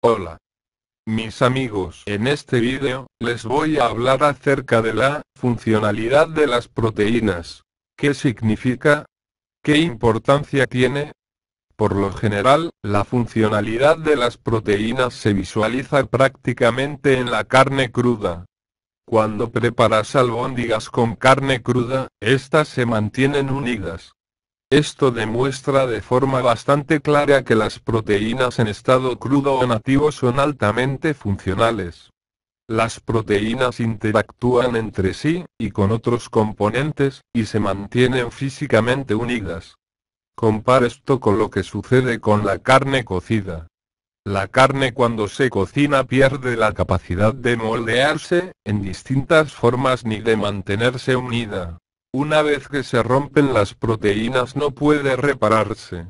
Hola. Mis amigos, en este vídeo, les voy a hablar acerca de la funcionalidad de las proteínas. ¿Qué significa? ¿Qué importancia tiene? Por lo general, la funcionalidad de las proteínas se visualiza prácticamente en la carne cruda. Cuando preparas albóndigas con carne cruda, estas se mantienen unidas. Esto demuestra de forma bastante clara que las proteínas en estado crudo o nativo son altamente funcionales. Las proteínas interactúan entre sí, y con otros componentes, y se mantienen físicamente unidas. Compara esto con lo que sucede con la carne cocida. La carne cuando se cocina pierde la capacidad de moldearse, en distintas formas ni de mantenerse unida. Una vez que se rompen las proteínas no puede repararse.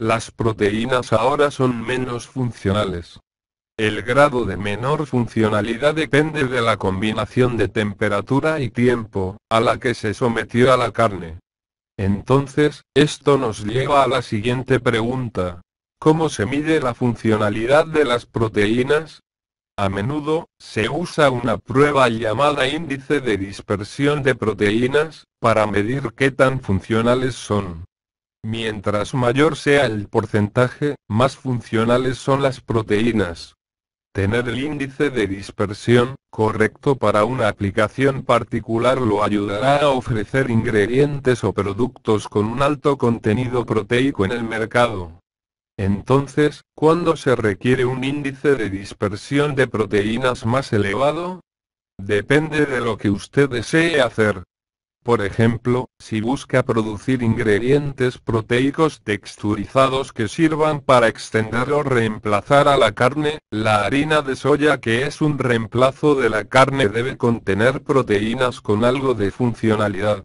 Las proteínas ahora son menos funcionales. El grado de menor funcionalidad depende de la combinación de temperatura y tiempo, a la que se sometió a la carne. Entonces, esto nos lleva a la siguiente pregunta. ¿Cómo se mide la funcionalidad de las proteínas? A menudo, se usa una prueba llamada índice de dispersión de proteínas, para medir qué tan funcionales son. Mientras mayor sea el porcentaje, más funcionales son las proteínas. Tener el índice de dispersión correcto para una aplicación particular lo ayudará a ofrecer ingredientes o productos con un alto contenido proteico en el mercado. Entonces, ¿cuándo se requiere un índice de dispersión de proteínas más elevado? Depende de lo que usted desee hacer. Por ejemplo, si busca producir ingredientes proteicos texturizados que sirvan para extender o reemplazar a la carne, la harina de soya que es un reemplazo de la carne debe contener proteínas con algo de funcionalidad.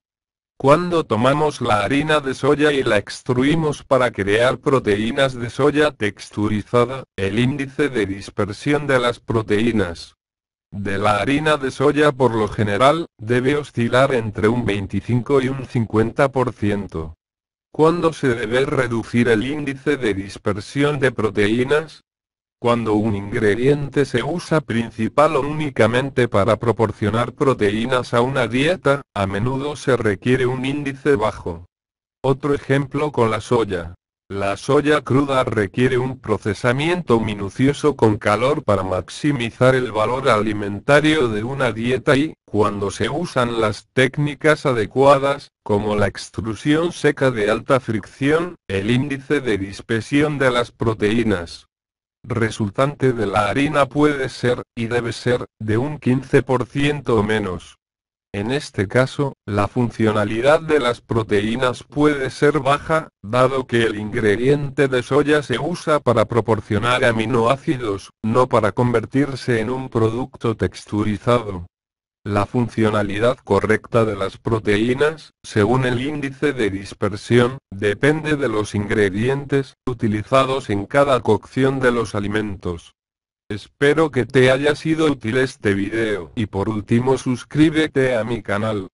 Cuando tomamos la harina de soya y la extruimos para crear proteínas de soya texturizada, el índice de dispersión de las proteínas de la harina de soya por lo general debe oscilar entre un 25 y un 50%. ¿Cuándo se debe reducir el índice de dispersión de proteínas? Cuando un ingrediente se usa principal o únicamente para proporcionar proteínas a una dieta, a menudo se requiere un índice bajo. Otro ejemplo con la soya. La soya cruda requiere un procesamiento minucioso con calor para maximizar el valor alimentario de una dieta y, cuando se usan las técnicas adecuadas, como la extrusión seca de alta fricción, el índice de dispersión de las proteínas resultante de la harina puede ser, y debe ser, de un 15% o menos. En este caso, la funcionalidad de las proteínas puede ser baja, dado que el ingrediente de soya se usa para proporcionar aminoácidos, no para convertirse en un producto texturizado. La funcionalidad correcta de las proteínas, según el índice de dispersión, depende de los ingredientes utilizados en cada cocción de los alimentos. Espero que te haya sido útil este video y por último suscríbete a mi canal.